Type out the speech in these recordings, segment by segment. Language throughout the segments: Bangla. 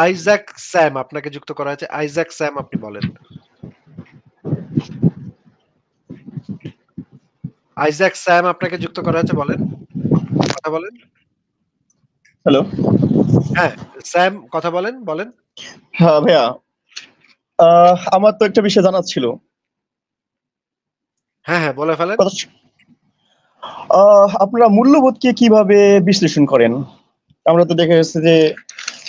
আইজাক স্যাম আপনাকে যুক্ত করা হয়েছে আইজাক স্যাম আপনি বলেন আইজাক স্যাম আপনাকে যুক্ত করা হয়েছে বলেন কথা বলেন হ্যালো হ্যাঁ স্যাম কথা বলেন বলেন হ্যাঁ ভাইয়া আমার তো একটা বিষয় জানার ছিল হ্যাঁ হ্যাঁ বলে ফেলেন আপনারা মূল্যবোধকে কিভাবে বিশ্লেষণ করেন আমরা তো দেখে যাচ্ছে যে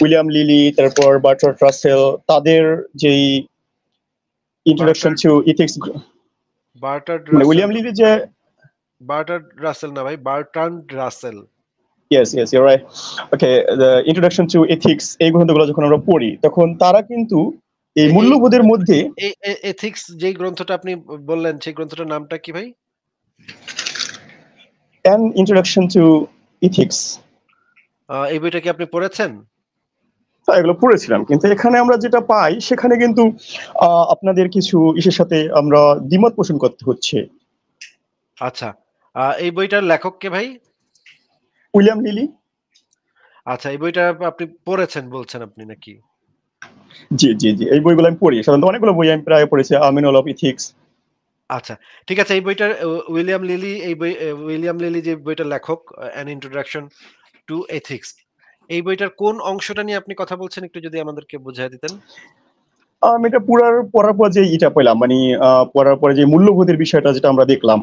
উইলিয়াম লিলি তারপর বার্টার রাসেল তাদের যেই introduction to ethics Bertrand William Lillie যে বার্টার রাসেল না ভাই Bertrand Russell yes yes you right okay the introduction to ethics এই গ্রন্থগুলো যখন আমরা পড়ি তখন তারা কিন্তু এই মূল্যবোধের মধ্যে এথিক্স যে গ্রন্থটা আপনি বললেন সেই গ্রন্থটার নামটা কি ভাই অ্যান ইন্ট্রোডাকশন টু ইথিক্স এই বইটা কি আপনি পড়েছেন এগুলো পড়েছিলাম কিন্তু এখানে আমরা যেটা পাই সেখানে কিন্তু আপনাদের কিছু ইসের সাথে আমরা দ্বিমত পোষণ করতে হচ্ছে আচ্ছা এই বইটার লেখক কে ভাই উইলিয়াম লিলি আচ্ছা এই বইটা আপনি পড়েছেন বলছেন আপনি নাকি জি জি জি এই বইগুলো আমি পড়ি সাধারণত অনেকগুলো বই আমি প্রায় পড়েছি আমিনুল অফ ইথিক্স আচ্ছা ঠিক আছে এই বইটার উইলিয়াম লিলি এই বই উইলিয়াম লিলি যে বইটার লেখক অ্যান ইন্ট্রোডাকশন টু এথিক্স এই বইটার কোন অংশটা নিয়ে আপনি কথা বলছেন একটু যদি আমাদেরকে বুঝিয়ে দিতেন আমি এটা পড়ার পড়ার পর যে এটা পেলাম মানে পড়ার পরে যে মূল্যবোধের বিষয়টা যেটা আমরা দেখলাম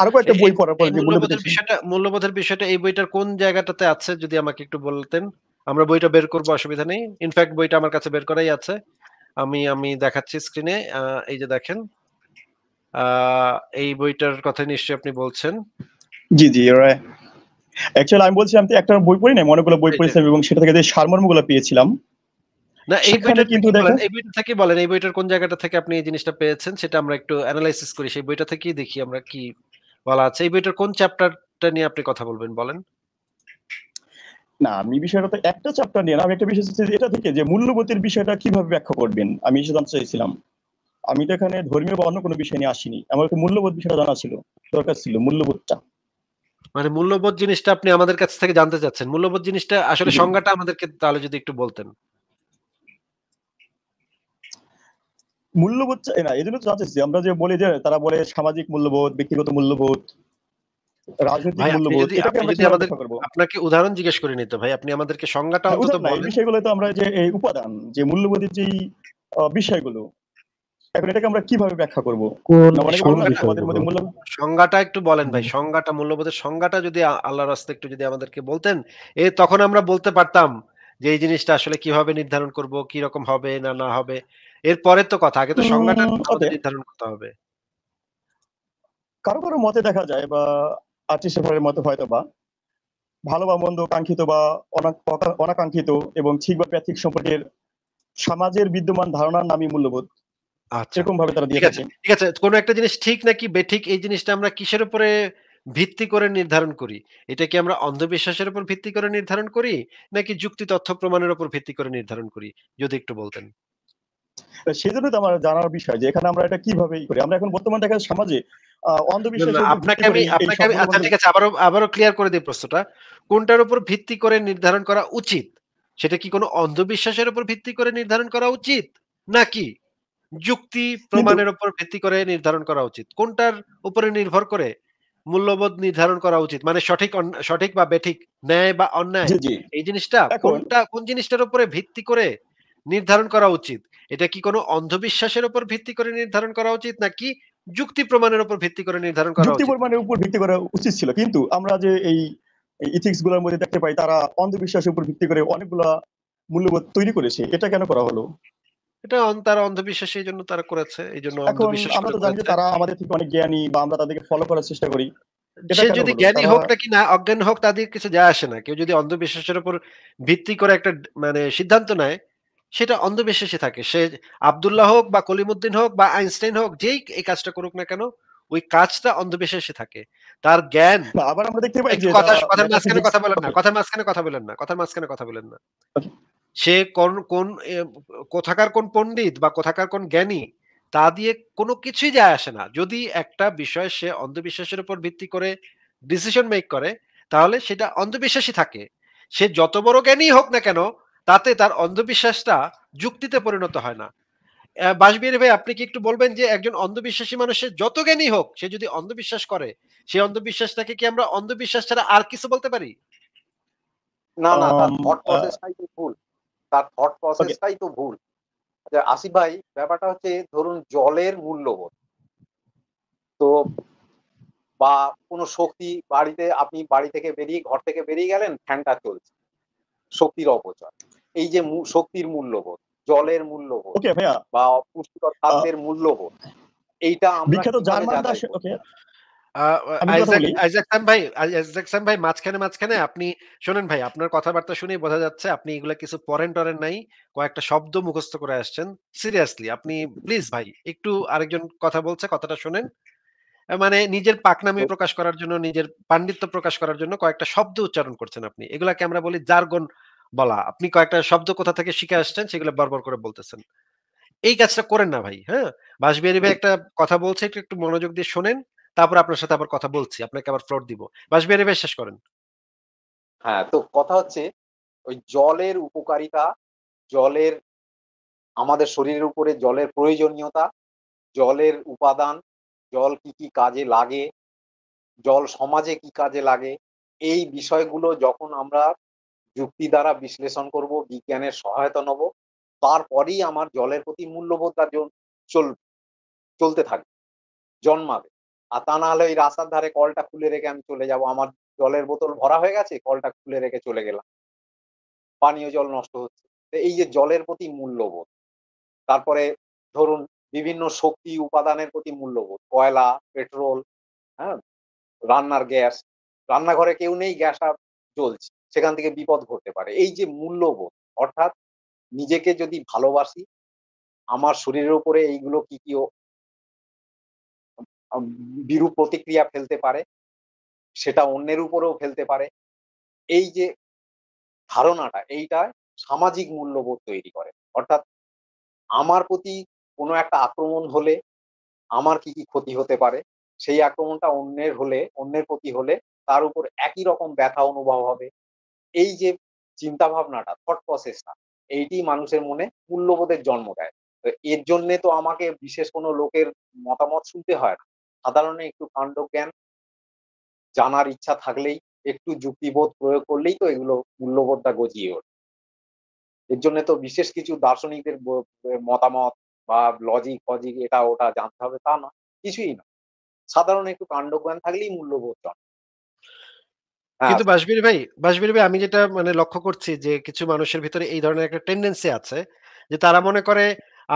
আরো কয়েকটা বই পড়ার পর যে মূল্যবোধের বিষয়টা মূল্যবোধের বিষয়টা এই বইটার কোন জায়গাটাতে আছে যদি আমাকে একটু বলতেন আমরা বইটা বের করব অসুবিধা নেই ইনফ্যাক্ট বইটা আমার কাছে বের করাই আছে আমি আমি দেখাচ্ছি স্ক্রিনে এই যে দেখেন এই বইটার কথা নিশ্চয়ই আপনি বলছেন জি জি রাইট অ্যাকচুয়ালি আমি বলছিলাম তো একটা বই পড়ি না অনেকগুলো বই পড়েছিলাম এবং সেটা থেকে যে সারমর্মগুলো পেয়েছিলাম না এই বইটা কিন্তু এই বইটা থেকে বলেন এই বইটার কোন জায়গাটা থেকে আপনি এই জিনিসটা পেয়েছেন সেটা আমরা একটু অ্যানালাইসিস করি সেই বইটা থেকেই দেখি আমরা কি বলা আছে এই বইটার কোন চ্যাপ্টারটা নিয়ে আপনি কথা বলবেন বলেন না আমি বিষয়টা তো একটা চ্যাপ্টার নিয়ে না আমি একটা বিষয় এটা থেকে যে মূল্যবোধের বিষয়টা কিভাবে ব্যাখ্যা করবেন আমি সেটা জানতে চাইছিলাম আমি তো এখানে ধর্মীয় বা অন্য কোনো বিষয় নিয়ে আসিনি আমার একটা মূল্যবোধ বিষয়টা জানা ছিল দরকার ছিল মূল্যবোধটা মানে মূল্যবোধ জিনিসটা আপনি আমাদের কাছ থেকে জানতে চাচ্ছেন মূল্যবোধ জিনিসটা আসলে সংজ্ঞাটা আমাদেরকে তাহলে যদি একটু বলতেন মূল্যবোধ না এই জন্য তো জানতেছি আমরা যে বলি যে তারা বলে সামাজিক মূল্যবোধ ব্যক্তিগত মূল্যবোধ রাজনৈতিক মূল্যবোধ আপনাকে উদাহরণ জিজ্ঞেস করে নিতে ভাই আপনি আমাদেরকে সংজ্ঞাটা হ্যাঁ, অন্তত বলেন বিষয়গুলো তো আমরা যে এই উপাদান যে মূল্যবোধের যে বিষয়গুলো এখন এটাকে আমরা কিভাবে ব্যাখ্যা করব মানে সংজ্ঞাটা একটু বলেন ভাই সংজ্ঞাটা মূল্যবোধের সংজ্ঞাটা যদি আল্লাহর রাস্তা একটু যদি আমাদেরকে বলতেন এ তখন আমরা বলতে পারতাম যে এই জিনিসটা আসলে কিভাবে নির্ধারণ করব কি রকম হবে না না হবে এরপরে তো কথা আগে তো সংজ্ঞাটা নির্ধারণ করতে হবে কারো কারো মতে দেখা যায় বা আর্টিস্ট মতে হয়তো বা ভালো বা মন্দ কাঙ্ক্ষিত বা অনাকাঙ্ক্ষিত এবং ঠিক বা প্রাথিক সম্পর্কের সমাজের বিদ্যমান ধারণার নামই মূল্যবোধ আচ্ছা। এরকম ভাবে তারা দিয়ে থাকে ঠিক আছে কোন একটা জিনিস ঠিক নাকি বেঠিক এই জিনিসটা আমরা কিসের উপরে ভিত্তি করে নির্ধারণ করি এটা কি আমরা অন্ধবিশ্বাসের উপর ভিত্তি করে নির্ধারণ করি নাকি যুক্তি তথ্য প্রমাণের উপর ভিত্তি করে নির্ধারণ করি যদি একটু বলতেন সেজন্য তো আমার জানার বিষয় যে এখানে আমরা এটা কিভাবে করি আমরা এখন বর্তমান দেখা সমাজে আপনাকে আমি আপনাকে আমি আচ্ছা ঠিক আছে আবারো ক্লিয়ার করে দিই প্রশ্নটা কোনটার উপর ভিত্তি করে নির্ধারণ করা উচিত সেটা কি কোনো অন্ধবিশ্বাসের উপর ভিত্তি করে নির্ধারণ করা উচিত নাকি যুক্তি প্রমাণের উপর ভিত্তি করে নির্ধারণ করা উচিত কোনটার উপরে নির্ভর করে মূল্যবোধ নির্ধারণ করা উচিত মানে সঠিক সঠিক বা বেঠিক ন্যায় বা অন্যায় এই জিনিসটা কোনটা কোন জিনিসটার উপরে ভিত্তি করে নির্ধারণ করা উচিত এটা কি কোনো অন্ধবিশ্বাসের উপর ভিত্তি করে নির্ধারণ করা উচিত নাকি যুক্তি প্রমাণের উপর ভিত্তি করে নির্ধারণ করা উচিত প্রমাণের উপর ভিত্তি করা উচিত ছিল কিন্তু আমরা যে এই ইথিক্স গুলোর মধ্যে দেখতে পাই তারা অন্ধবিশ্বাসের উপর ভিত্তি করে অনেকগুলা মূল্যবোধ তৈরি করেছে এটা কেন করা হলো এটা অন্ধবিশ্বাস এই জন্য তারা করেছে এই জন্য অন্ধবিশ্বাস আমরা তো জানি যে তারা আমাদের থেকে অনেক জ্ঞানী বা আমরা তাদেরকে ফলো করার চেষ্টা করি সে যদি জ্ঞানী হোক নাকি না অজ্ঞান হোক তাদের কিছু যায় আসে না কেউ যদি অন্ধবিশ্বাসের উপর ভিত্তি করে একটা মানে সিদ্ধান্ত নেয় সেটা অন্ধবিশ্বাসে থাকে সে আবদুল্লাহ হোক বা কলিমুদ্দিন হোক বা আইনস্টাইন হোক যেই এই কাজটা করুক না কেন ওই কাজটা অন্ধবিশ্বাসে থাকে তার জ্ঞান আবার আমরা দেখতে পাই কথা কথার মাঝখানে কথা বলেন না কথার মাঝখানে কথা বলেন না কথার মাঝখানে কথা বলেন না সে কোন কোন কোথাকার কোন পণ্ডিত বা কোথাকার কোন জ্ঞানী তা দিয়ে কোনো কিছুই যায় আসে না যদি একটা বিষয় সে অন্ধবিশ্বাসের উপর ভিত্তি করে ডিসিশন মেক করে তাহলে সেটা অন্ধবিশ্বাসী থাকে সে যত বড় জ্ঞানী হোক না কেন তাতে তার অন্ধবিশ্বাসটা যুক্তিতে পরিণত হয় না বাসবির ভাই আপনি কি একটু বলবেন যে একজন অন্ধবিশ্বাসী মানুষের যত জ্ঞানী হোক সে যদি অন্ধবিশ্বাস করে সে অন্ধবিশ্বাসটাকে কি আমরা অন্ধবিশ্বাস ছাড়া আর কিছু বলতে পারি না না ভুল তার থট প্রসেসটাই তো ভুল আচ্ছা, আসিফ ভাই ব্যাপারটা হচ্ছে ধরুন জলের মূল্যবোধ তো বা কোনো শক্তি বাড়িতে আপনি বাড়ি থেকে বেরিয়ে ঘর থেকে বেরিয়ে গেলেন ফ্যানটা চলছে শক্তির অপচয় এই যে শক্তির মূল্যবোধ জলের মূল্যবোধ বা পুষ্টিকর খাদ্যের মূল্যবোধ এইটা আমরা আপনি শোনেন ভাই আপনার কথাবার্তা বোঝা যাচ্ছে আপনি কিছু পরেন টরেন নাই কয়েকটা শব্দ মুখস্থ করে আসছেন সিরিয়াসলি আপনি প্লিজ ভাই একটু আরেকজন কথা বলছে কথাটা শোনেন মানে নিজের পাকনামি প্রকাশ করার জন্য নিজের পাণ্ডিত্য প্রকাশ করার জন্য কয়েকটা শব্দ উচ্চারণ করছেন আপনি এগুলাকে আমরা বলি জার্গন বলা আপনি কয়েকটা শব্দ কোথা থেকে শিখে আসছেন সেগুলো বারবার করে বলতেছেন এই কাজটা করেন না ভাই হ্যাঁ বাসবিহারি ভাই একটা কথা বলছে একটু একটু মনোযোগ দিয়ে শোনেন তারপর আপনার সাথে আবার কথা বলছি আপনাকে আবার ফ্লোর দিব বাস বেরে বেশ শেষ করেন হ্যাঁ তো কথা হচ্ছে ওই জলের উপকারিতা জলের আমাদের শরীরের উপরে জলের প্রয়োজনীয়তা জলের উপাদান জল কি কি কাজে লাগে জল সমাজে কি কাজে লাগে এই বিষয়গুলো যখন আমরা যুক্তি দ্বারা বিশ্লেষণ করব বিজ্ঞানের সহায়তা নেব তারপরেই আমার জলের প্রতি মূল্যবোধটা চল চলতে থাকবে জন্মাবে আর তা না হলে ওই রাস্তার ধারে কলটা খুলে রেখে আমি চলে যাব আমার জলের বোতল ভরা হয়ে গেছে কলটা খুলে রেখে চলে গেলাম পানীয় জল নষ্ট হচ্ছে এই যে জলের প্রতি মূল্যবোধ তারপরে ধরুন বিভিন্ন শক্তি উপাদানের প্রতি মূল্যবোধ কয়লা পেট্রোল হ্যাঁ রান্নার গ্যাস রান্নাঘরে কেউ নেই গ্যাস আর জ্বলছে সেখান থেকে বিপদ ঘটতে পারে এই যে মূল্যবোধ অর্থাৎ নিজেকে যদি ভালোবাসি আমার শরীরের উপরে এইগুলো কি কি বিরূপ প্রতিক্রিয়া ফেলতে পারে সেটা অন্যের উপরেও ফেলতে পারে এই যে ধারণাটা এইটা সামাজিক মূল্যবোধ তৈরি করে অর্থাৎ আমার প্রতি কোনো একটা আক্রমণ হলে আমার কি কি ক্ষতি হতে পারে সেই আক্রমণটা অন্যের হলে অন্যের প্রতি হলে তার উপর একই রকম ব্যথা অনুভব হবে এই যে চিন্তা ভাবনাটা থট প্রসেসটা এইটি মানুষের মনে মূল্যবোধের জন্ম দেয় তো এর জন্যে তো আমাকে বিশেষ কোনো লোকের মতামত শুনতে হয় না সাধারণে একটু কাণ্ড জ্ঞান জানার ইচ্ছা থাকলেই একটু যুক্তিবোধ প্রয়োগ করলেই তো এগুলো মূল্যবোধটা গজিয়ে ওঠে এর জন্য তো বিশেষ কিছু দার্শনিকদের মতামত বা লজিক ফজিক এটা ওটা জানতে হবে তা না কিছুই না সাধারণ একটু কাণ্ড জ্ঞান থাকলেই মূল্যবোধ জানে হ্যাঁ, কিন্তু আচ্ছা। বাসবির ভাই বাসবির ভাই আমি যেটা মানে লক্ষ্য করছি যে কিছু মানুষের ভিতরে এই ধরনের একটা টেন্ডেন্সি আছে যে তারা মনে করে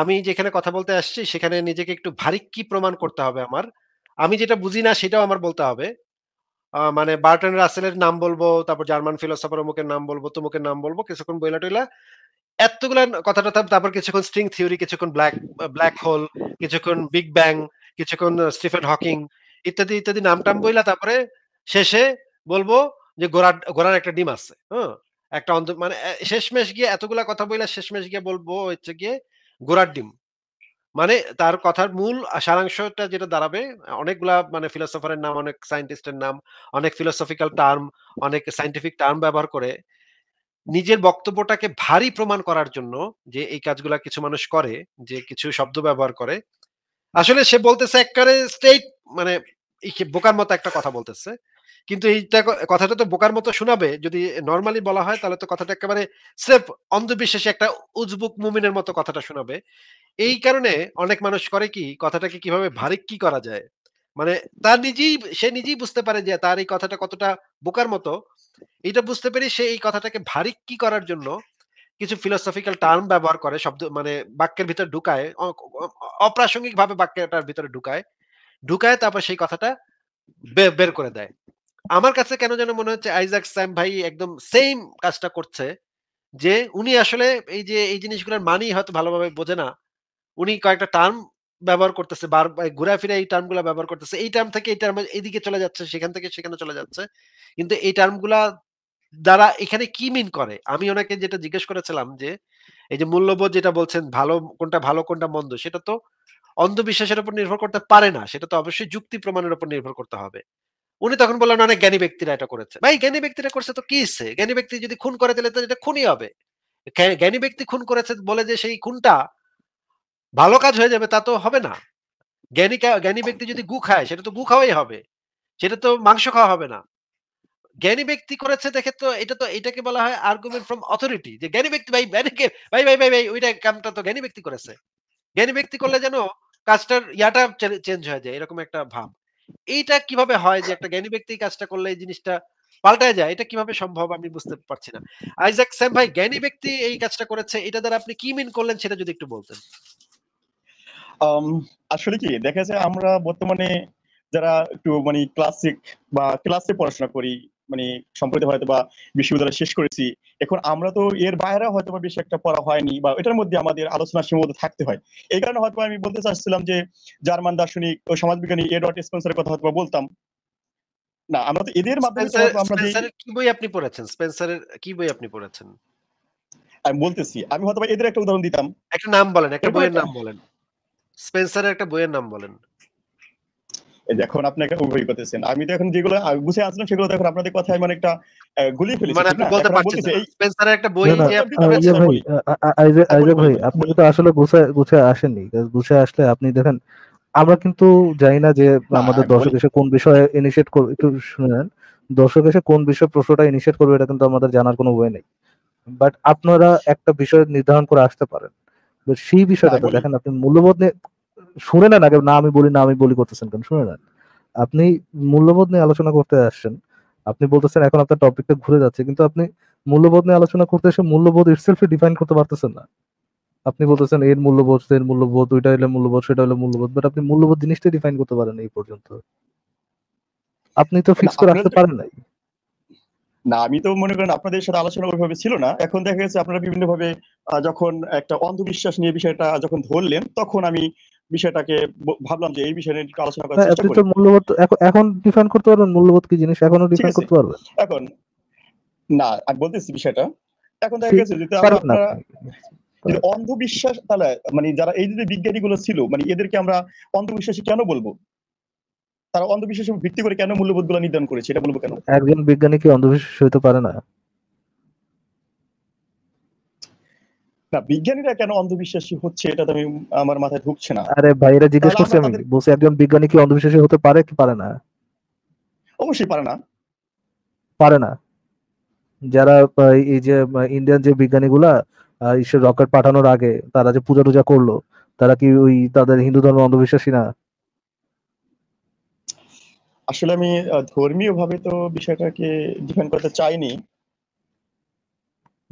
আমি যেখানে কথা বলতে আসছি সেখানে নিজেকে একটু ভারিক্কি প্রমাণ করতে হবে আমার আমি যেটা বুঝি না সেটাও আমার বলতে হবে মানে বার্টন রাসেলের নাম বলবো তারপর জার্মান ফিলোসফার অমুকের নাম বলবো তোমুকের নাম বলবো কিছুক্ষণ বইলা টইলা এতগুলা কথা টথা তারপর কিছুক্ষণ স্ট্রিং থিওরি কিছুক্ষণ ব্ল্যাক ব্ল্যাক হোল কিছুক্ষণ বিগ ব্যাং কিছুক্ষণ স্টিফেন হকিং ইত্যাদি ইত্যাদি নাম টাম বইলা তারপরে শেষে বলবো যে গোড়ার গোড়ার একটা ডিম আছে হ্যাঁ একটা অন্ত মানে শেষমেশ গিয়ে এতগুলা কথা বইলা শেষমেশ গিয়ে বলবো হচ্ছে গিয়ে গোড়ার ডিম মানে তার কথার মূল সারাংশটা যেটা দাঁড়াবে অনেকগুলা মানে ফিলোসফারের নাম অনেক সায়েন্টিস্টের নাম অনেক ফিলোসফিক্যাল টার্ম অনেক সায়েন্টিফিক টার্ম ব্যবহার করে নিজের বক্তব্যটাকে ভারী প্রমাণ করার জন্য যে এই কাজগুলা কিছু মানুষ করে যে কিছু শব্দ ব্যবহার করে আসলে সে বলতেছে একবারে স্টেট মানে বোকার মতো একটা কথা বলতেছে কিন্তু এইটা কথাটা তো বোকার মতো শোনাবে যদি নর্মালি বলা হয় তাহলে তো কথাটা একেবারে সেফ অন্ধবিশ্বাসী একটা উজবুক মুমিনের মতো কথাটা শোনাবে এই কারণে অনেক মানুষ করে কি কথাটাকে কিভাবে ভারিক্কি করা যায় মানে তার নিজেই সে নিজেই বুঝতে পারে যে তার এই কথাটা কতটা বোকার মতো এটা বুঝতে পেরে সে এই কথাটাকে ভারিক্কি করার জন্য কিছু ফিলোসফিক্যাল টার্ম ব্যবহার করে শব্দ মানে বাক্যের ভিতরে ঢুকায় অপ্রাসঙ্গিক ভাবে বাক্যটার ভিতরে ঢুকায় ঢুকায় তারপর সেই কথাটা বের করে দেয় আমার কাছে কেন যেন মনে হচ্ছে আইজাক স্যাম ভাই একদম সেম কাজটা করছে যে উনি আসলে এই যে এই জিনিসগুলোর মানি হয়তো ভালোভাবে বোঝে না উনি কয়েকটা টার্ম ব্যবহার করতেছে বার ঘুরা ফিরে এই টার্মগুলো ব্যবহার করতেছে এই টার্ম থেকে এই টার্ম এদিকে চলে যাচ্ছে সেখান থেকে সেখানে চলে যাচ্ছে কিন্তু এই টার্মগুলা দ্বারা এখানে কি মিন করে আমি ওনাকে যেটা জিজ্ঞেস করেছিলাম যে এই যে মূল্যবোধ যেটা বলছেন ভালো কোনটা ভালো কোনটা মন্দ সেটা তো অন্ধবিশ্বাসের উপর নির্ভর করতে পারে না সেটা তো অবশ্যই যুক্তি প্রমাণের উপর নির্ভর করতে হবে উনি তখন বললেন অনেক জ্ঞানী ব্যক্তিরা এটা করেছে ভাই জ্ঞানী ব্যক্তিরা করছে তো কি ইচ্ছে জ্ঞানী ব্যক্তি যদি খুন করে তাহলে তো এটা খুনই হবে জ্ঞানী ব্যক্তি খুন করেছে বলে যে সেই খুনটা ভালো কাজ হয়ে যাবে তা তো হবে না জ্ঞানী জ্ঞানী ব্যক্তি যদি গু খায় সেটা তো গু খাওয়াই হবে সেটা তো মাংস খাওয়া হবে না জ্ঞানী ব্যক্তি করেছে দেখে তো এটা তো এটাকে বলা হয় আর্গুমেন্ট ফ্রম অথরিটি যে জ্ঞানী ব্যক্তি ভাই ব্যানিকে ভাই ভাই ভাই ভাই ওইটা কামটা তো জ্ঞানী ব্যক্তি করেছে জ্ঞানী ব্যক্তি করলে যেন কাজটার ইয়াটা চেঞ্জ হয়ে যায় এরকম একটা ভাব এইটা কিভাবে হয় যে একটা জ্ঞানী ব্যক্তি কাজটা করলে এই জিনিসটা পাল্টায় যায় এটা কিভাবে সম্ভব আমি বুঝতে পারছি না আইজাক স্যাম ভাই জ্ঞানী ব্যক্তি এই কাজটা করেছে এটা দ্বারা আপনি কি মিন করলেন সেটা যদি একটু বলতেন আসলে কি দেখা যায় আমরা বর্তমানে যারা একটু মানে ক্লাসিক বা ক্লাসে পড়াশোনা করি মানে সম্প্রতি হয়তো বা বিশ্ববিদ্যালয় শেষ করেছি এখন আমরা তো এর বাইরে হয়তো বা বেশি একটা পড়া হয়নি বা এটার মধ্যে আমাদের আলোচনা সীমাবদ্ধ থাকতে হয় এই কারণে হয়তো আমি বলতে চাচ্ছিলাম যে জার্মান দার্শনিক ও সমাজবিজ্ঞানী এ ডট স্পেন্সারের কথা হয়তো বলতাম না আমরা তো এদের মাধ্যমে কি বই আপনি পড়েছেন স্পেন্সারের কি বই আপনি পড়েছেন আমি বলতেছি আমি হয়তো এদের একটা উদাহরণ দিতাম একটা নাম বলেন একটা বইয়ের নাম বলেন স্পেন্সারের একটা বইয়ের নাম বলেন এখন আপনাকে উভয় করতেছেন আমি তো এখন যেগুলো আসলাম সেগুলো এখন আপনাদের কথায় মানে একটা গুলি ফেলেছি মানে আপনি বলতে পারছেন স্পেন্সারের একটা বই যে আপনি আইজে ভাই আপনি তো আসলে গুছে গুছে আসেননি গুছে আসলে আপনি দেখেন আমরা কিন্তু জানি না যে আমাদের দর্শক এসে কোন বিষয়ে ইনিশিয়েট করবে একটু শুনেন দর্শক এসে কোন বিষয়ে প্রশ্নটা ইনিশিয়েট করবে এটা কিন্তু আমাদের জানার কোনো ওয়ে নেই বাট আপনারা একটা বিষয় নির্ধারণ করে আসতে পারেন সেই বিষয়টা দেখেন আপনি মূল্যবোধ নিয়ে শুনে নেন আগে না আমি বলি না আমি বলি করতেছেন কেন শুনে নেন আপনি মূল্যবোধ নিয়ে আলোচনা করতে আসছেন আপনি বলতেছেন এখন আপনার টপিকটা ঘুরে যাচ্ছে কিন্তু আপনি মূল্যবোধ নিয়ে আলোচনা করতে এসে মূল্যবোধ ইটসেলফই ডিফাইন করতে পারতেছেন না আপনি বলতেছেন এর মূল্যবোধ এর মূল্যবোধ ওইটা হলে মূল্যবোধ সেটা হলে মূল্যবোধ বাট আপনি মূল্যবোধ জিনিসটা ডিফাইন করতে পারেন এই পর্যন্ত আপনি তো ফিক্স করে রাখতে পারেন নাই না আমি তো মনে করেন আপনাদের সাথে আলোচনা ওইভাবে ছিল না এখন দেখা গেছে আপনারা বিভিন্ন ভাবে যখন একটা অন্ধবিশ্বাস নিয়ে বিষয়টা যখন ধরলেন তখন আমি বিষয়টাকে ভাবলাম যে এই বিষয় নিয়ে আলোচনা করার হ্যাঁ, চেষ্টা করি মূল্যবোধ এখন ডিফাইন করতে পারবেন মূল্যবোধ কি জিনিস এখনো ডিফাইন করতে পারবেন এখন না আমি বলতেছি বিষয়টা এখন দেখা গেছে যে আপনারা অন্ধবিশ্বাস তাহলে মানে যারা এই যে বিজ্ঞানীগুলো ছিল মানে এদেরকে আমরা অন্ধবিশ্বাসী কেন বলবো তারা অন্ধবিশ্বাস ভিত্তি করে কেন গুলো নির্ধারণ করেছে এটা বলবো কেন একজন বিজ্ঞানী কি অন্ধবিশ্বাস হইতে পারে না না বিজ্ঞানীরা কেন অন্ধবিশ্বাসী হচ্ছে এটা তো আমি আমার মাথায় ঢুকছে না আরে ভাইরা জিজ্ঞেস আমি বলছি একজন বিজ্ঞানী কি অন্ধবিশ্বাসী হতে পারে কি পারে না অবশ্যই পারে না পারে না যারা এই যে ইন্ডিয়ান যে বিজ্ঞানীগুলা ঈশ্বর রকেট পাঠানোর আগে তারা যে পূজা টুজা করলো তারা কি ওই তাদের হিন্দু ধর্ম অন্ধবিশ্বাসী না আসলে আমি ধর্মীয় ভাবে তো বিষয়টাকে ডিফেন্ড করতে চাইনি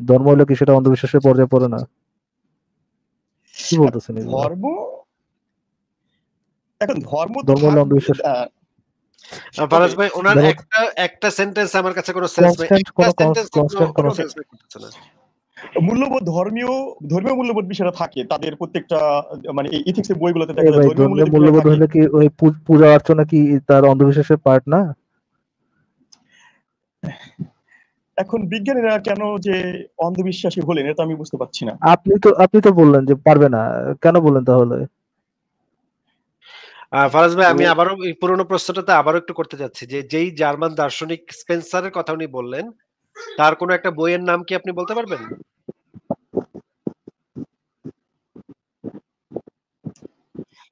ধর্ম হলো কি সেটা অন্ধবিশ্বাসের পর্যায়ে পড়ে না কি বলতেছেন ধর্ম এখন ধর্ম ধর্ম হলো অন্ধবিশ্বাস ভাই ওনার একটা একটা সেন্টেন্স আমার কাছে কোনো সেন্স নাই একটা সেন্টেন্স কোনো সেন্স করতেছে মূল্যবোধ ধর্মীয় ধর্মীয় মূল্যবোধ বিষয়টা থাকে তাদের প্রত্যেকটা মানে ইথিক্সের বইগুলোতে দেখা যায় ধর্মীয় মূল্যবোধ হলো কি ওই পূজা অর্চনা কি তার অন্ধবিশ্বাসের পার্ট না এখন বিজ্ঞানীরা কেন যে অন্ধবিশ্বাসী হলেন এটা আমি বুঝতে পারছি না আপনি তো আপনি তো বললেন যে পারবে না কেন বললেন তাহলে ফারাজ ভাই আমি আবারও এই পুরনো প্রশ্নটাতে আবারও একটু করতে যাচ্ছি যে যেই জার্মান দার্শনিক স্পেন্সারের কথা উনি বললেন তার কোনো একটা বইয়ের নাম কি আপনি বলতে পারবেন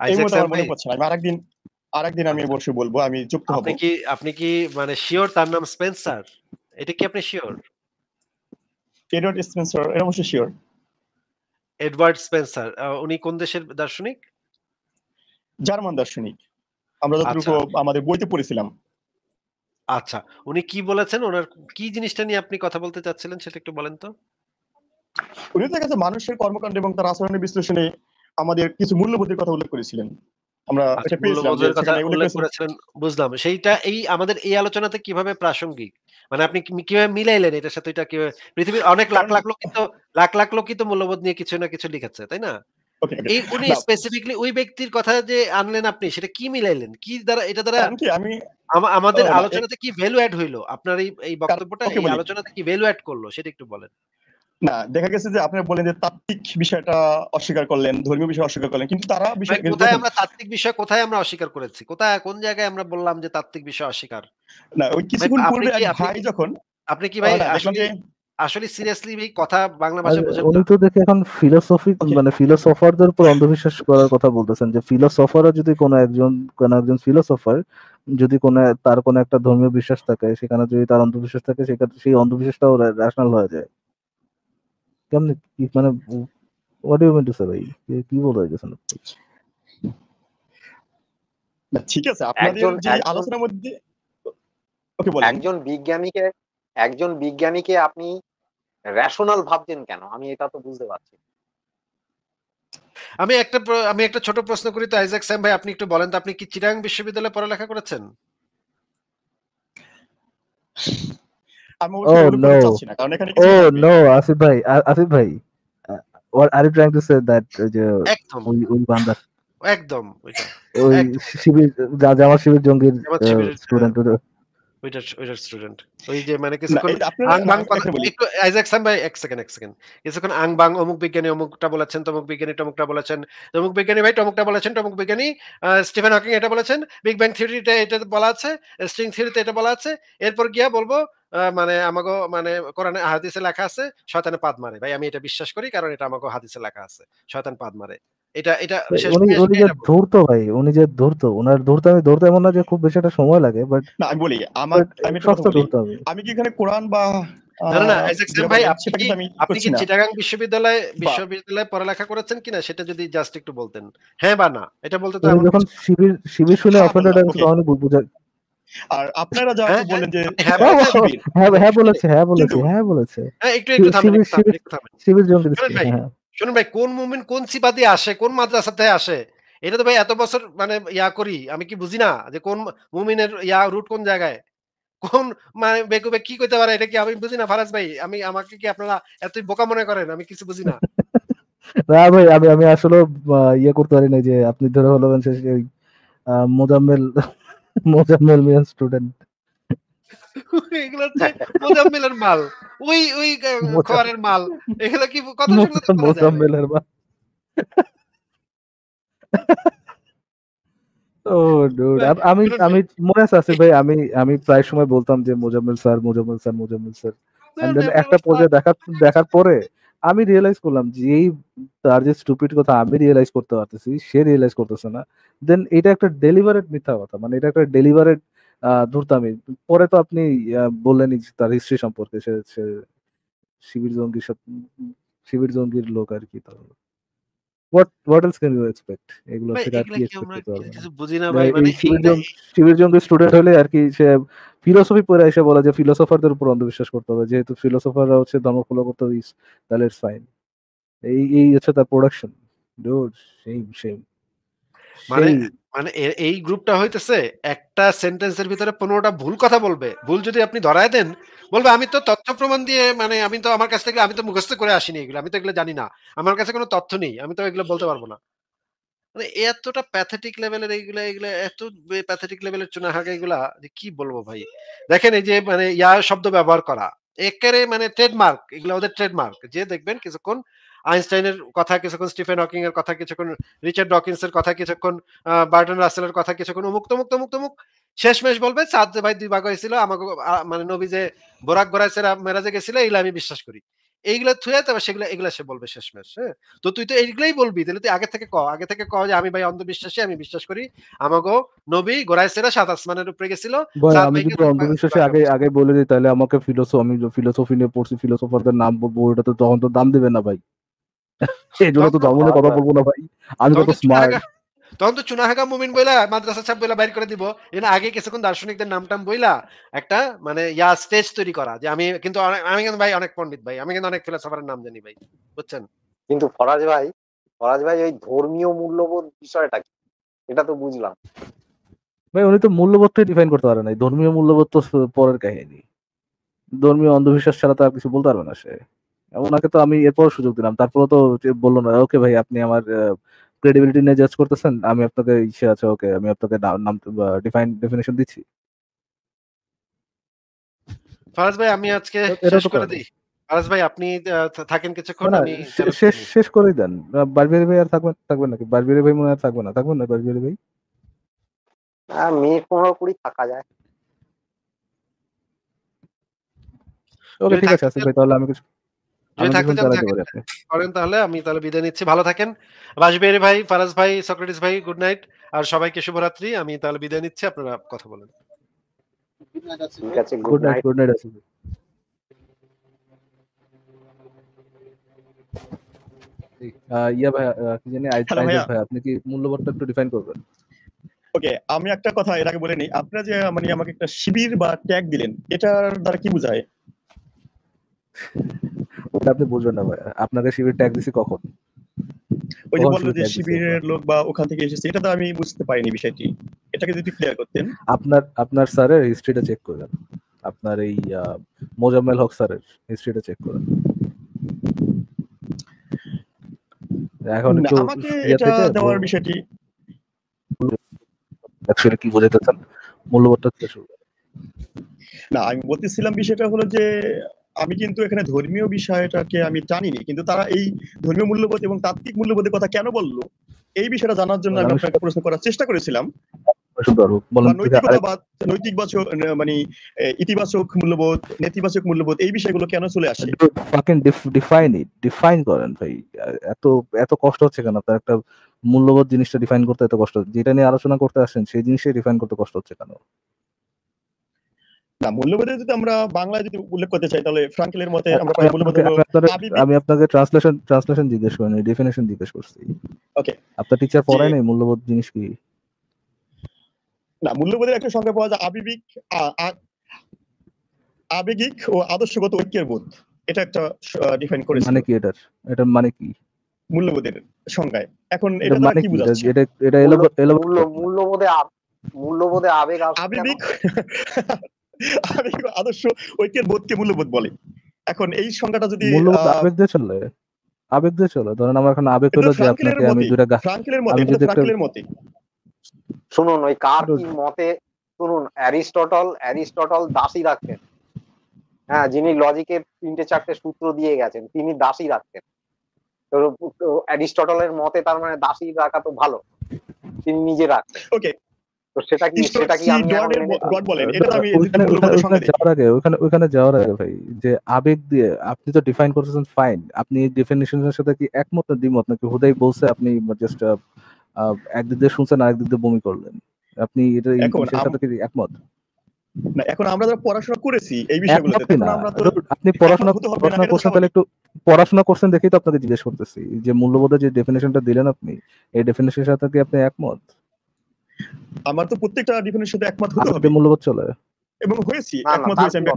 এই মুহূর্তে আমি আরেকদিন আমি অবশ্যই বলবো আমি যুক্ত হব আপনি কি আপনি কি মানে শিওর তার নাম স্পেন্সার এটা কি আপনি শিওর এডওয়ার্ড স্পেন্সার এটা অবশ্যই শিওর এডওয়ার্ড স্পেন্সার উনি কোন দেশের দার্শনিক জার্মান দার্শনিক আমরা আচ্ছা। যতটুকু আমাদের বইতে পড়েছিলাম আচ্ছা উনি কি বলেছেন ওনার কি জিনিসটা নিয়ে আপনি কথা বলতে চাচ্ছিলেন সেটা একটু বলেন তো উনি তো মানুষের কর্মকাণ্ড এবং তার আচরণের বিশ্লেষণে আমাদের কিছু মূল্যবোধের কথা উল্লেখ করেছিলেন আমরা আচ্ছা, বুঝলাম সেইটা এই আমাদের এই আলোচনাতে কিভাবে প্রাসঙ্গিক মানে আপনি কিভাবে মিলাইলেন এটার সাথে এটা কিভাবে পৃথিবীর অনেক লাখ লাখ লোক কিন্তু লাখ লাখ লোক কিন্তু মূল্যবোধ নিয়ে কিছু না কিছু লিখেছে তাই না এই উনি স্পেসিফিকলি ওই ব্যক্তির কথা যে আনলেন আপনি সেটা কি মিলাইলেন কি দ্বারা এটা দ্বারা আমি আমাদের আলোচনাতে কি ভ্যালু অ্যাড হইলো আপনার এই বক্তব্যটা এই আলোচনাতে কি ভ্যালু অ্যাড করলো সেটা একটু বলেন না দেখা গেছে যে আপনি বলেন যে তাত্ত্বিক বিষয়টা অস্বীকার করলেন ধর্মীয় বিষয় অস্বীকার করলেন কিন্তু তারা বিষয় কোথায় আমরা তাত্ত্বিক বিষয় কোথায় আমরা অস্বীকার করেছি কোথায় কোন জায়গায় আমরা বললাম যে তাত্ত্বিক বিষয় অস্বীকার না ওই কিছুক্ষণ পূর্বে ভাই যখন আপনি কি ভাই আসলে আসলে সিরিয়াসলি এই কথা বাংলা ভাষায় বোঝেন উনি তো দেখে এখন ফিলোসফি মানে ফিলোসফারদের উপর অন্ধবিশ্বাস করার কথা বলতেছেন যে ফিলোসফাররা যদি কোনো একজন কোনো একজন ফিলোসফার যদি কোনো তার কোনো একটা ধর্মীয় বিশ্বাস থাকে সেখানে যদি তার অন্ধবিশ্বাস থাকে সেখানে সেই অন্ধবিশ্বাসটাও রেশনাল হয়ে যায় কেমনে মানে what you mean to say ভাই কি বলতে চাইছেন ঠিক আছে আপনাদের যে আলোচনার মধ্যে ওকে বলেন একজন বিজ্ঞানীকে একজন বিজ্ঞানীকে আপনি রেশনাল ভাবছেন কেন আমি এটা তো বুঝতে পারছি আমি একটা আমি একটা ছোট প্রশ্ন করি তো আইজাক স্যাম ভাই আপনি একটু বলেন তো আপনি কি চিরাং বিশ্ববিদ্যালয়ে পড়ালেখা করেছেন আমি ওটা oh, বলতে চাচ্ছি না কারণ এখানে ও নো oh, আসিফ ভাই আসিফ ভাই what are you trying to say that uh, যে একদম ওই বান্দা একদম ওই শিবির যা যা আমার শিবির জঙ্গির স্টুডেন্ট স্টুডেন্ট ওই যে মানে কিছুক্ষণ আং বাং একটু আইজাক সাম ভাই এক সেকেন্ড এক সেকেন্ড কিছুক্ষণ আং বাং অমুক বিজ্ঞানী অমুকটা বলেছেন তমুক বিজ্ঞানী টমুকটা বলেছেন তমুক বিজ্ঞানী ভাই টমুকটা বলেছেন টমুক বিজ্ঞানী স্টিফেন হকিং এটা বলেছেন বিগ ব্যাং থিওরিটা এটা বলা আছে স্ট্রিং থিওরিতে এটা বলা আছে এরপর গিয়া বলবো মানে আমাকে মানে কোরআনে হাদিসে লেখা আছে শয়তানে পাদ মারে ভাই আমি এটা বিশ্বাস করি কারণ এটা আমাকে হাদিসে লেখা আছে শয়তান পাদ মারে এটা এটা উনি উনি যে ধূর্ত ভাই উনি যে ধূর্ত ওনার ধূর্ত আমি এমন না যে খুব বেশি একটা সময় লাগে বাট না আমি বলি আমার আমি আমি কি এখানে কোরআন বা না না ভাই আপনি কি চিটাগাং বিশ্ববিদ্যালয়ে বিশ্ববিদ্যালয়ে পড়ালেখা করেছেন কিনা সেটা যদি জাস্ট একটু বলতেন হ্যাঁ বা না এটা বলতে তো যখন শিবির শিবির শুনে হ্যাঁ বুঝা আর আপনারা যা হ্যাঁ, বলেন যে হ্যাঁ, হ্যাঁ হ্যাঁ বলেছে হ্যাঁ বলেছে হ্যাঁ বলেছে হ্যাঁ একটু একটু শিবির হ্যাঁ শুনুন ভাই কোন মুমিন কোন সিপাতি আসে কোন মাদ্রাসাতে আসে এটা তো ভাই এত বছর মানে ইয়া করি আমি কি বুঝি না যে কোন মুমিনের ইয়া রুট কোন জায়গায় কোন মানে বেকুবে কি করতে পারে এটা কি আমি বুঝি না ফারাজ ভাই আমি আমাকে কি আপনারা এতই বোকা মনে করেন আমি কিছু বুঝি না না ভাই আমি আমি আসলে ইয়ে করতে পারি না যে আপনি ধরে হলো শেষে মোজাম্মেল মোজাম্মেল মিয়ান স্টুডেন্ট মোজাম্মেলের মাল ওই ওই খবরের মাল এগুলো কি কথা শুনলে মাল ও ডুড আমি আমি মনে আছে ভাই আমি আমি প্রায় সময় বলতাম যে Mozammel sir Mozammel sir Mozammel sir and then একটা পর্যায়ে দেখার দেখার পরে আমি রিয়েলাইজ করলাম যে এই তার যে স্টুপিড কথা আমি রিয়েলাইজ করতে পারতেছি সে রিয়েলাইজ করতেছে না দেন এটা একটা ডেলিভারেট মিথ্যা কথা মানে এটা একটা ডেলিভারেট দুর্দামি পরে তো আপনি বললেনই তার হিস্ট্রি সম্পর্কে সে শিবির জঙ্গির শিবির জঙ্গির লোক আর কি তার ক্যান ইউ এক্সপেক্ট ভাই মানে মানে শিবির মানে জঙ্গি স্টুডেন্ট হলে আর কি সে এসে বলা যে ফিলোসফারদের উপর অন্ধবিশ্বাস করতে হবে যেহেতু হচ্ছে ফলো করতে ফাইন এই এই হচ্ছে তার প্রোডাকশন সেম সেম মানে মানে এই গ্রুপটা হইতেছে একটা সেন্টেন্সের ভিতরে পনেরোটা ভুল কথা বলবে ভুল যদি আপনি ধরায় দেন বলবে আমি তো তথ্য প্রমাণ দিয়ে মানে আমি তো আমার কাছ থেকে আমি তো মুখস্থ করে আসিনি এগুলো আমি তো এগুলো জানি না আমার কাছে কোনো তথ্য নেই আমি তো এগুলো বলতে পারবো না মানে এতটা প্যাথেটিক লেভেলের এইগুলা এত প্যাথেটিক লেভেলের চুনা এগুলা যে কি বলবো ভাই দেখেন এই যে মানে ইয়া শব্দ ব্যবহার করা একেবারে মানে ট্রেডমার্ক এগুলা ওদের ট্রেডমার্ক যে দেখবেন কিছুক্ষণ আইনস্টাইনের কথা কিছুক্ষণ স্টিফেন হকিং এর কথা কিছুক্ষণ রিচার্ড ডকিন্স এর কথা কিছুক্ষণ বার্টন রাসেলের কথা কিছুক্ষণ অমুক তমুক তমুক তমুক শেষমেশ বলবে সাদ যে ভাই দুই ভাগ হয়েছিল আমাকে মানে নবী যে বোরাক গড়াইছে মেরাজে গেছিল এইগুলো আমি বিশ্বাস করি এইগুলো থুয়ে তবে সেগুলো এগুলো সে বলবে শেষমেশ হ্যাঁ তো তুই তো এইগুলোই বলবি তাহলে তুই আগে থেকে ক আগে থেকে ক যে আমি ভাই অন্ধবিশ্বাসী আমি বিশ্বাস করি আমাকে নবী গোড়ায় সেরা সাত আসমানের উপরে গেছিল আমি কিন্তু অন্ধবিশ্বাসে আগে আগে বলে দিই তাহলে আমাকে ফিলোসফি আমি ফিলোসফি নিয়ে পড়ছি ফিলোসফারদের নাম বলবো ওটা তো তখন তো দাম দেবে না ভাই এই কথা বলবো না ভাই আমি কত স্মার্ট তখন তো চুনাহাগা মুমিন বইলা মাদ্রাসা ছাপ বইলা বাইর করে দিব এর আগে কিছুক্ষণ দার্শনিকদের নাম বইলা একটা মানে ইয়া স্টেজ তৈরি করা যে আমি কিন্তু আমি কিন্তু ভাই অনেক পণ্ডিত ভাই আমি কিন্তু অনেক ফিলোসফারের নাম জানি ভাই বুঝছেন কিন্তু ফরাজ ভাই ফরাজ ভাই ওই ধর্মীয় মূল্যবোধ বিষয়টা কি এটা তো বুঝলাম ভাই উনি তো মূল্যবোধটাই ডিফাইন করতে পারে না ধর্মীয় মূল্যবোধ তো পরের কাহিনী ধর্মীয় অন্ধবিশ্বাস ছাড়া তো আর কিছু বলতে পারবে না সে ওনাকে তো আমি এরপর সুযোগ দিলাম তারপরে তো বললো না ওকে ভাই আপনি আমার ক্রেডিবিলিটি নিয়ে জাজ করতেছেন আমি আপনাকে ইচ্ছে আছে ওকে আমি আপনাকে নাম ডিফাইন ডেফিনেশন দিচ্ছি ফারাজ ভাই আমি আজকে শেষ করে দিই ফারাজ ভাই আপনি থাকেন কিছুক্ষণ আমি শেষ শেষ করে দেন বারবেরি ভাই আর থাকবেন থাকবেন নাকি বারবেরি ভাই মনে আর থাকবেন না থাকবেন না বারবিরি ভাই আমি 15 20 থাকা যায় ওকে ঠিক আছে আসিফ ভাই তাহলে আমি কিছু যদি থাকতে চান করেন তাহলে আমি তাহলে বিদায় নিচ্ছি ভালো থাকেন বাসবিহারি ভাই ফারাজ ভাই সক্রেটিস ভাই গুড নাইট আর সবাইকে শুভরাত্রি আমি তাহলে বিদায় নিচ্ছি আপনারা কথা বলেন good night good night yeah ভাই জানি ভাই আপনি কি মূল্যবোধটা একটু ডিফাইন করবেন ওকে আমি একটা কথা এর আগে বলে নিই আপনারা যে মানে আমাকে একটা শিবির বা ট্যাগ দিলেন এটার দ্বারা কি বুঝায় ওটা আপনি বুঝবেন না ভাই আপনাকে শিবির ট্যাগ দিছি কখন ওই যে বললো যে শিবিরের লোক বা ওখান থেকে এসেছে এটা তো আমি বুঝতে বিষয়টি এটাকে যদি ক্লিয়ার করতেন আপনার আপনার স্যারের হিস্ট্রিটা চেক করবেন আপনার এই মোজাম্মেল হক স্যারের হিস্ট্রিটা চেক এখন এটা দেওয়ার বিষয়টি কি বোঝাতে চান মূল্যবোধটা শুরু না আমি বলতেছিলাম বিষয়টা হলো যে আমি কিন্তু এখানে ধর্মীয় বিষয়টাকে আমি টানিনি কিন্তু তারা এই ধর্মীয় মূল্যবোধ এবং তাত্ত্বিক মূল্যবোধের কথা কেন বললো এই বিষয়টা জানার জন্য আমি হ্যাঁ, আপনাকে প্রশ্ন করার চেষ্টা করেছিলাম নৈতিক বাচক মানে ইতিবাচক মূল্যবোধ নেতিবাচক মূল্যবোধ এই বিষয়গুলো কেন চলে আসে ফাকিং ডিফাইন ইট ডিফাইন করেন ভাই এত এত কষ্ট হচ্ছে কেন আপনার একটা মূল্যবোধ জিনিসটা ডিফাইন করতে এত কষ্ট যেটা নিয়ে আলোচনা করতে আসেন সেই জিনিসটাই ডিফাইন করতে কষ্ট হচ্ছে কেন না মূল্যবোধের যদি আমরা বাংলায় যদি উল্লেখ করতে চাই তাহলে ফ্রাঙ্কেলের মতে আমরা পাই মূল্যবোধ আমি আপনাকে ট্রান্সলেশন ট্রান্সলেশন জিজ্ঞেস করিনি ডেফিনেশন মানে জিজ্ঞেস করছি ওকে আপনার টিচার পড়ায় নাই মূল্যবোধ জিনিস কি না মূল্যবোধের একটা সংজ্ঞা পাওয়া যায় আবেগিক আবেগিক ও আদর্শগত ঐক্যের বোধ এটা একটা ডিফাইন করেছে মানে কি এটার এটা মানে কি মূল্যবোধের সংজ্ঞায় এখন এটা মানে কি বোঝাচ্ছে এটা এটা মূল্যবোধে মূল্যবোধে আবেগ আবেগিক আর আদর্শ ঐক্যের বোধকে মূল্যবোধ বলে এখন এই সংখ্যাটা যদি আবেগ চলে চলে ধরেন আমার এখন আবেগ হলো যে আপনাকে আমি দুটা মতে মতে শুনুন ওই কার কি মতে শুনুন অ্যারিস্টটল অ্যারিস্টটল দাসী রাখতেন হ্যাঁ যিনি লজিকের তিনটে চারটে সূত্র দিয়ে গেছেন তিনি দাসী রাখতেন অ্যারিস্টটলের মতে তার মানে দাসী রাখা তো ভালো তিনি নিজে রাখতেন ওকে আবেগ দিয়ে আপনি তো ডিফাইন ফাইন আপনি সাথে কি একমত বলছে আপনি জাস্ট একদিক দিয়ে শুনছেন দিয়ে বমি করলেন আপনি এটা সাথে একমত না এখন আমরা পড়াশোনা আপনি পড়াশোনা করছেন তাহলে একটু পড়াশোনা করছেন দেখেই তো আপনাকে জিজ্ঞেস করতেছি যে মূল্যবোধের যে ডেফিনেশনটা দিলেন আপনি এই ডেফিনেশনের সাথে কি আপনি একমত আমার তো প্রত্যেকটা ডিফেন্সের সাথে একমত হতে হবে মূল্যবোধ চলে এবং হয়েছি একমত হয়েছে আমি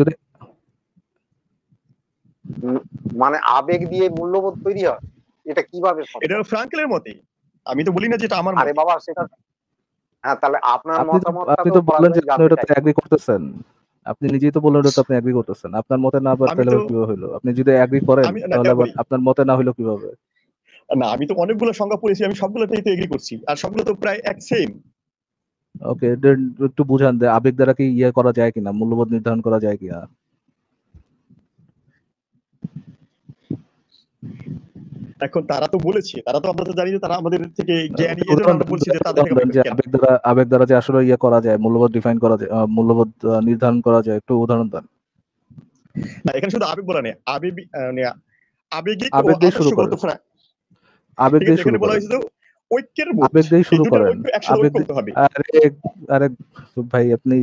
যদি মানে আবেগ দিয়ে মূল্যবোধ তৈরি হয় এটা কিভাবে এটা ফ্রাঙ্কেলের মতে আমি তো বলি না যে এটা আমার আরে বাবা সেটা হ্যাঁ তাহলে আপনার মতামত আপনি তো বললেন যে আপনি এটা এগ্রি করতেছেন আপনি নিজেই তো বললেন ওটা আপনি এগ্রি করতেছেন আপনার মতে না আবার তাহলে কিভাবে হলো আপনি যদি এগ্রি করেন তাহলে আপনার মতে না হলো কিভাবে না আমি তো অনেকগুলো সংজ্ঞা পড়েছি আমি সবগুলোতেই তো এগ্রি করছি আর সবগুলো তো প্রায় এক সেম ওকে একটু বুঝান যে আবেগ দ্বারা কি ইয়ে করা যায় কিনা মূল্যবোধ নির্ধারণ করা যায় কিনা এখন তারা তো বলেছে তারা তো আমরা তো জানি যে তারা আমাদের থেকে আবেগ দ্বারা আবেগ দ্বারা যে আসলে ইয়ে করা যায় মূল্যবোধ ডিফাইন করা যায় মূল্যবোধ নির্ধারণ করা যায় একটু উদাহরণ দেন না এখানে শুধু আবেগ বলা নেই আবেগ আবেগ আবেগিক ও আদর্শগত আবেগ দিয়ে শুরু করেন ঐক্যের আবেগ দিয়ে শুরু করেন আবেগ আরে আরে ভাই আপনি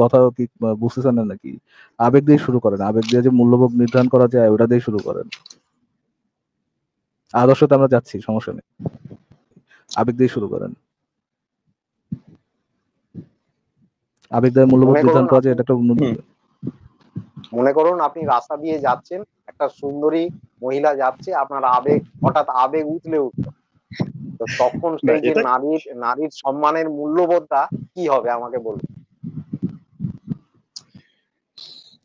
কথা কি বুঝতেছেন নাকি আবেগ দিয়ে শুরু করেন আবেগ দিয়ে যে মূল্যবোধ নির্ধারণ করা যায় ওটা দিয়ে শুরু করেন আদর্শতে আমরা যাচ্ছি সমস্যা নেই আবেগ দিয়ে শুরু করেন আবেগ দিয়ে মূল্যবোধ নির্ধারণ করা যায় এটা একটা উন্নতি মনে করুন আপনি রাস্তা দিয়ে যাচ্ছেন একটা সুন্দরী মহিলা যাচ্ছে আপনার আবেগ হঠাৎ আবেগ উতলে উঠলো তো তখন সেই যে নারীর নারীর সম্মানের মূল্যবোধটা কি হবে আমাকে বলুন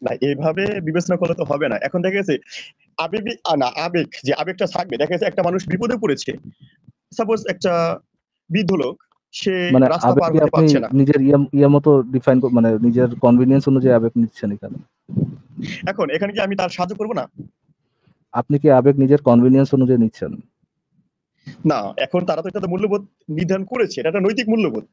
না এইভাবে বিবেচনা করলে তো হবে না এখন দেখা গেছে আবেগিক না আবেগ যে আবেগটা থাকবে দেখা গেছে একটা মানুষ বিপদে পড়েছে সাপোজ একটা বৃদ্ধ লোক সে মানে রাস্তা পার হতে পারছে না নিজের ইয়া ইয়ে মতো ডিফাইন মানে নিজের কনভিনিয়েন্স অনুযায়ী আবেগ নিচ্ছেন এখানে এখন এখানে কি আমি তার সাহায্য করব না আপনি কি আবেগ নিজের কনভিনিয়েন্স অনুযায়ী নিচ্ছেন না এখন তারা তো এটা মূল্যবোধ নির্ধারণ করেছে এটা একটা নৈতিক মূল্যবোধ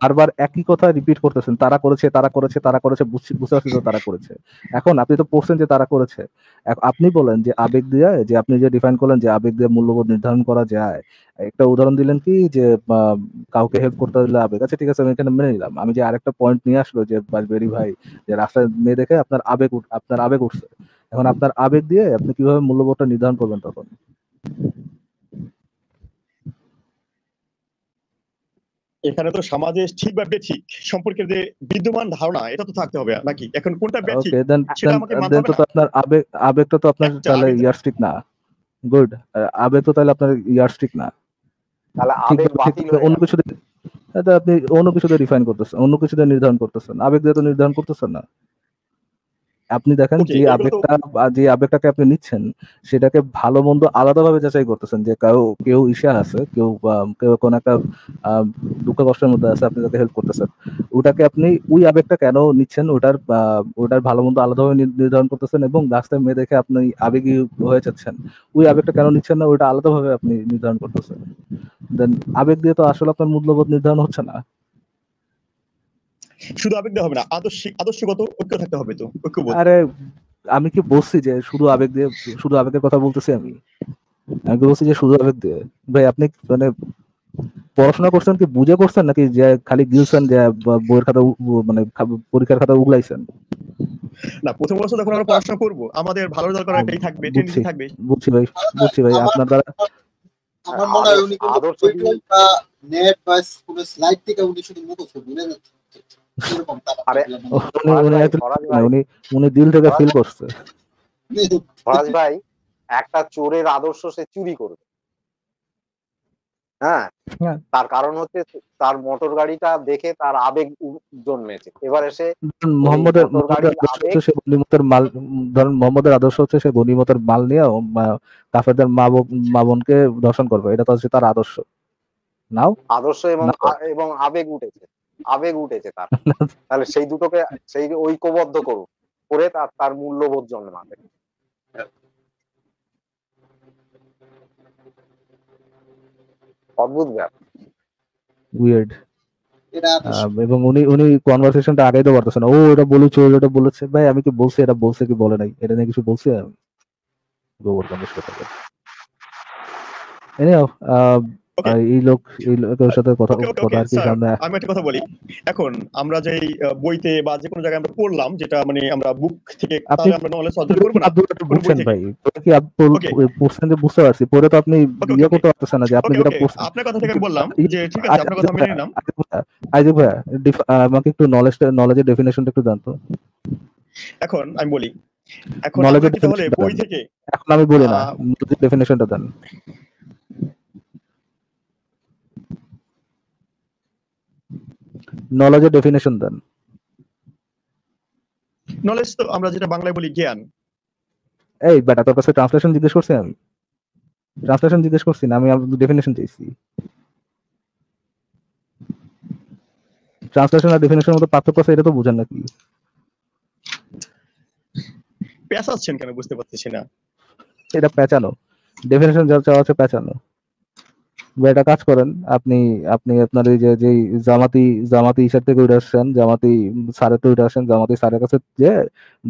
বারবার একই কথা রিপিট করতেছেন তারা করেছে তারা করেছে তারা করেছে বুঝতে পারছি তারা করেছে এখন আপনি তো পড়ছেন যে তারা করেছে আপনি বলেন যে আবেগ দিয়ে যে আপনি যে ডিফাইন করলেন যে আবেগ দিয়ে মূল্যবোধ নির্ধারণ করা যায় একটা উদাহরণ দিলেন কি যে কাউকে হেল্প করতে দিলে আবেগ আছে আচ্ছা, ঠিক আছে আমি এখানে মেনে নিলাম আমি যে আরেকটা পয়েন্ট নিয়ে আসলো যে বেরি ভাই যে রাস্তায় মেয়ে দেখে আপনার আবেগ আপনার আবেগ উঠছে এখন আপনার আবেগ দিয়ে আপনি কিভাবে মূল্যবোধটা নির্ধারণ করবেন তখন এখানে তো সমাজে ঠিক বা বেঠিক সম্পর্কের যে বিদ্যমান ধারণা এটা তো থাকতে হবে নাকি এখন কোনটা বেঠিক তো আপনার আবেগ আবেগটা তো আপনার আচ্ছা, তাহলে ইয়ারস্টিক না গুড আবেগ তো তাহলে আপনার ইয়ারস্টিক না তাহলে আবেগ অন্য কিছু আপনি অন্য কিছুতে রিফাইন করতেছেন অন্য কিছুতে নির্ধারণ করতেছেন আবেগ দিয়ে তো নির্ধারণ করতেছেন না আপনি দেখেন যে আবেগটা যে আবেগটাকে আপনি নিচ্ছেন সেটাকে ভালো মন্দ ভাবে যাচাই করতেছেন যে কেউ কেউ ঈর্ষা আছে কেউ কেউ কোন একটা দুঃখ কষ্টের মধ্যে আছে আপনি তাকে হেল্প করতেছেন ওটাকে আপনি ওই আবেগটা কেন নিচ্ছেন ওটার ওটার ভালো মন্দ আলাদাভাবে নির্ধারণ করতেছেন এবং রাস্তায় মেয়ে দেখে আপনি আবেগী হয়ে যাচ্ছেন ওই আবেগটা কেন নিচ্ছেন না ওটা আলাদাভাবে আপনি নির্ধারণ করতেছেন দেন আবেগ দিয়ে তো আসলে আপনার মূল্যবোধ নির্ধারণ হচ্ছে না শুধু আবেগ দিয়ে হবে না আদর্শিক আদর্শগত ঐক্য থাকতে হবে তো ঐক্য আরে আমি কি বলছি যে শুধু আবেগ দিয়ে শুধু আবেগের কথা বলতেছি আমি আমি বলছি যে শুধু আবেগ দিয়ে ভাই আপনি মানে পড়াশোনা করছেন কি বুঝে করছেন নাকি যে খালি গিলছেন যে বইয়ের খাতা মানে পরীক্ষার খাতা উগলাইছেন না প্রথম বছর যখন আমরা পড়াশোনা করব আমাদের ভালো দরকার একটাই থাকবে টেন্ডেন্সি থাকবে বুঝছি ভাই বুঝছি ভাই আপনার দ্বারা আমার মনে হয় উনি কিন্তু নেট বা স্লাইড থেকে উনি শুধু মুখস্থ ভুলে যাচ্ছে উনি দিল থেকে ফিল করছে ফরাজ ভাই একটা চোরের আদর্শ সে চুরি করবে হ্যাঁ, হ্যাঁ। তার কারণ হচ্ছে তার মোটর গাড়িটা দেখে তার আবেগ জন্মেছে এবার এসে মোহাম্মদের গনিমতের মাল ধরুন মোহাম্মদের আদর্শ হচ্ছে সে গনিমতের মাল নিয়ে কাফেরদের মা মা বোনকে দর্শন করবে এটা তো হচ্ছে তার আদর্শ নাও আদর্শ এবং এবং আবেগ উঠেছে আবেগ উঠেছে তার তাহলে সেই দুটোকে সেই ঐক্যবদ্ধ করুক করে তার তার মূল্যবোধ জন্মাবে অদ্ভুত ব্যাপার উইয়ার্ড এবং উনি উনি কনভারসেশনটা আগে তো পারতেছে না ও এটা বলেছে এটা বলেছে ভাই আমি কি বলছি এটা বলছে কি বলে নাই এটা নিয়ে কিছু বলছি আমি গোবর গণেশ এই লোক এই সাথে কথা আমি একটা কথা বলি এখন আমরা বইতে বা জায়গায় আমরা পড়লাম যেটা মানে আমরা বুক থেকে পড়ছেন যে বুঝতে পারছি তো আপনি ইয়ে করতে পারতেছেন না যে আপনি যেটা আপনার কথা থেকে বললাম আমি আমাকে একটু নলেজের একটু জানতো এখন আমি বলি এখন বই থেকে এখন আমি বলি না ডেফিনেশনটা দেন নলেজের ডেফিনেশন দেন নলেজ তো আমরা যেটা বাংলায় বলি জ্ঞান এই বেটা তোর কাছে ট্রান্সলেশন জিজ্ঞেস করছি আমি ট্রান্সলেশন জিজ্ঞেস করছি না আমি ডেফিনেশন চাইছি ট্রান্সলেশন আর ডেফিনেশন মধ্যে পার্থক্য আছে এটা তো বুঝেন নাকি পেঁচাচ্ছেন কেন বুঝতে পারতেছি না এটা পেঁচানো ডেফিনেশন যা চাওয়া আছে পেঁচানো একটা কাজ করেন আপনি আপনি আপনার এই যে জামাতি জামাতি ইসার থেকে উঠে আসছেন জামাতি স্যারের তো উঠে আসছেন জামাতি স্যারের কাছে যে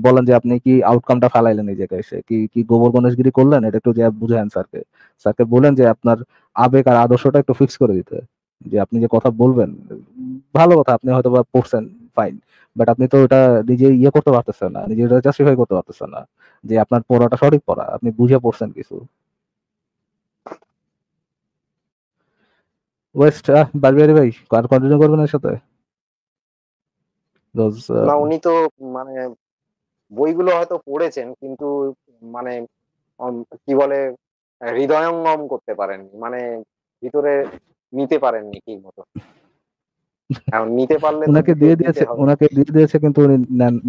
বলেন যে আপনি কি আউটকামটা ফালাইলেন নিজেকে এসে কি কি গোবর গণেশগিরি করলেন এটা একটু যে বুঝেন স্যারকে স্যারকে বলেন যে আপনার আবেগ আর আদর্শটা একটু ফিক্স করে দিতে যে আপনি যে কথা বলবেন ভালো কথা আপনি হয়তো বা পড়ছেন ফাইন বাট আপনি তো এটা নিজে ইয়ে করতে পারতেছেন না নিজে এটা জাস্টিফাই করতে পারতেছেন না যে আপনার পড়াটা সঠিক পড়া আপনি বুঝে পড়ছেন কিছু ওয়েস্ট আহ ভাই আর কন্টিনিউ করবেন এর সাথে না উনি তো মানে বইগুলো হয়তো পড়েছেন কিন্তু মানে কি বলে হৃদয়ঙ্গম করতে পারেননি মানে ভিতরে নিতে পারেননি ঠিক মতো এখন নিতে পারলে ওনাকে দিয়ে দিয়েছে ওনাকে দিয়ে দিয়েছে কিন্তু উনি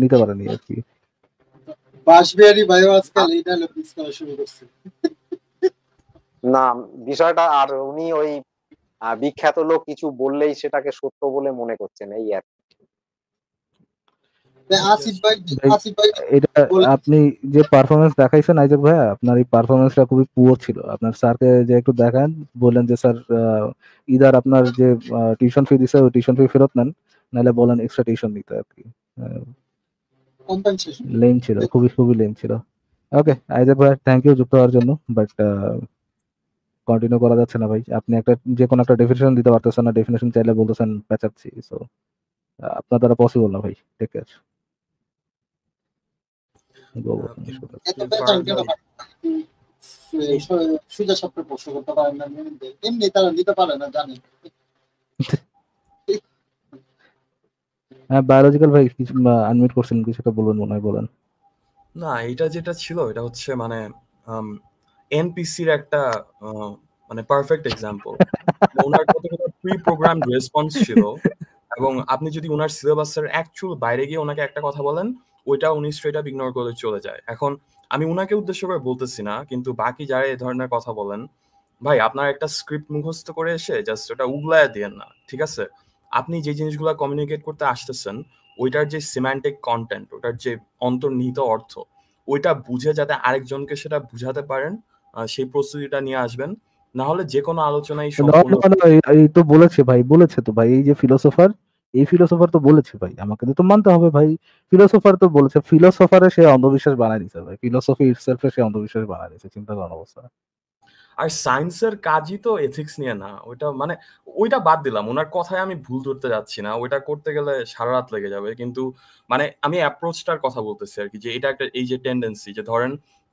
নিতে পারেননি আর কি বাঁশবিহারি ভাই আজকাল এটা লোক শুরু করছে না বিষয়টা আর উনি ওই বিখ্যাত লোক কিছু বললেই সেটাকে সত্য বলে মনে করছেন এই আর এটা আপনি যে পারফরমেন্স দেখাইছেন আইজক ভাই আপনার এই পারফরমেন্সটা খুবই পুয়ার ছিল আপনার স্যারকে যে একটু দেখান বললেন যে স্যার ইদার আপনার যে টিউশন ফি দিছে ওই টিউশন ফি ফেরত নেন নাহলে বলেন এক্সট্রা টিউশন দিতে আর কি লেন ছিল খুবই খুবই লেন ছিল ওকে আইজক ভাই থ্যাংক ইউ যুক্ত হওয়ার জন্য বাট কন্টিনিউ করা যাচ্ছে না ভাই আপনি একটা যে কোনো একটা ডেফিনেশন দিতে পারতেছেন না ডেফিনেশন চাইলে বলতেছেন পেঁচাচ্ছি সো আপনার দ্বারা পসিবল না ভাই টেক কেয়ার হ্যাঁ বায়োলজিক্যাল ভাই করছেন বলবেন মনে হয় বলেন না এটা যেটা ছিল এটা হচ্ছে মানে এনপিসির একটা মানে পারফেক্ট এক্সাম্পল ওনার কতগুলো প্রি প্রোগ্রাম রেসপন্স ছিল এবং আপনি যদি ওনার সিলেবাসের অ্যাকচুয়াল বাইরে গিয়ে ওনাকে একটা কথা বলেন ওইটা উনি স্ট্রেট আপ ইগনোর করে চলে যায় এখন আমি উনাকে উদ্দেশ্য করে বলতেছি না কিন্তু বাকি যারা এ ধরনের কথা বলেন ভাই আপনার একটা স্ক্রিপ্ট মুখস্থ করে এসে জাস্ট ওটা উগলায় দেন না ঠিক আছে আপনি যে জিনিসগুলো কমিউনিকেট করতে আসতেছেন ওইটার যে সিম্যান্টিক কন্টেন্ট ওটার যে অন্তর্নিহিত অর্থ ওইটা বুঝে যাতে আরেকজনকে সেটা বুঝাতে পারেন সেই প্রস্তুতিটা নিয়ে আসবেন না হলে যে কোনো আলোচনাই এই তো বলেছে ভাই বলেছে তো ভাই এই যে ফিলোসোফার এই ফিলোসোফার তো বলেছে ভাই আমাকে তো মানতে হবে ভাই ফিলোসোফার তো বলেছে ফিলোসোফারে সে অন্ধবিশ্বাস বানায় দিছে ভাই ফিলোসফি ইটসেলফে সে অন্ধবিশ্বাস বানায় দিছে চিন্তা করার অবস্থা আর সায়েন্সের কাজই তো এথিক্স নিয়ে না ওইটা মানে ওইটা বাদ দিলাম ওনার কথায় আমি ভুল ধরতে যাচ্ছি না ওইটা করতে গেলে সারা রাত লেগে যাবে কিন্তু মানে আমি অ্যাপ্রোচটার কথা বলতেছি আর কি যে এটা একটা এই যে টেন্ডেন্সি যে ধরেন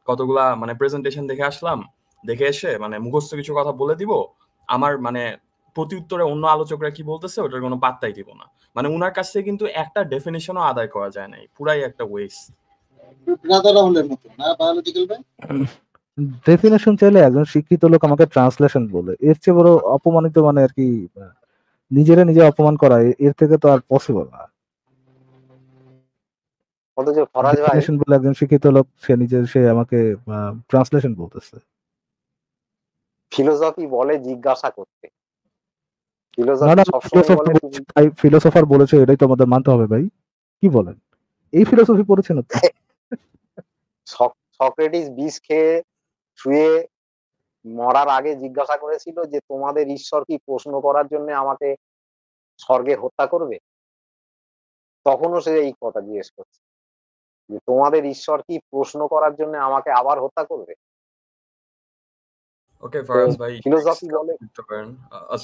কতগুলা মানে প্রেজেন্টেশন দেখে আসলাম দেখে এসে মানে মুখস্থ কিছু কথা বলে দিব আমার মানে প্রতি উত্তরে অন্য আলোচকরা কি বলতেছে ওটার কোনো পাত্তাই দিব না মানে উনার কাছ থেকে কিন্তু একটা ডেফিনেশনও আদায় করা যায় নাই পুরাই একটা ওয়েস্ট ডেফিনেশন চাইলে একজন শিক্ষিত লোক আমাকে ট্রান্সলেশন বলে এর চেয়ে বড় অপমানিত মানে আর কি নিজেরা নিজে অপমান করা এর থেকে তো আর পসিবল না অথচ ফরাজ ভাই বলে একজন শিক্ষিত লোক সে নিজে সে আমাকে ট্রান্সলেশন বলতেছে ফিলোসফি বলে জিজ্ঞাসা করতে ফিলোসফার বলেছে এটাই মানতে হবে ভাই কি বলেন এই ফিলোসফি পড়েছেন সক্রেটিস বিষ খেয়ে শুয়ে মরার আগে জিজ্ঞাসা করেছিল যে তোমাদের ঈশ্বর কি প্রশ্ন করার জন্য আমাকে স্বর্গে হত্যা করবে তখনও সে এই কথা জিজ্ঞেস করছে যে তোমাদের ঈশ্বর কি প্রশ্ন করার জন্য আমাকে আবার হত্যা করবে ওকে ফারাজ ভাই ফিলোসফি বলে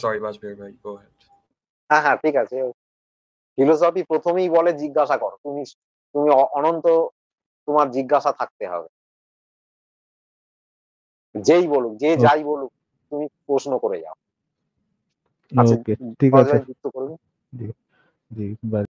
সরি ভাই গো হ্যাঁ হ্যাঁ ঠিক আছে ফিলোসফি প্রথমেই বলে জিজ্ঞাসা করো তুমি তুমি অনন্ত তোমার জিজ্ঞাসা থাকতে হবে যেই বলুক যে যাই বলুক তুমি প্রশ্ন করে যাও আচ্ছা ঠিক আছে যুক্ত জি জি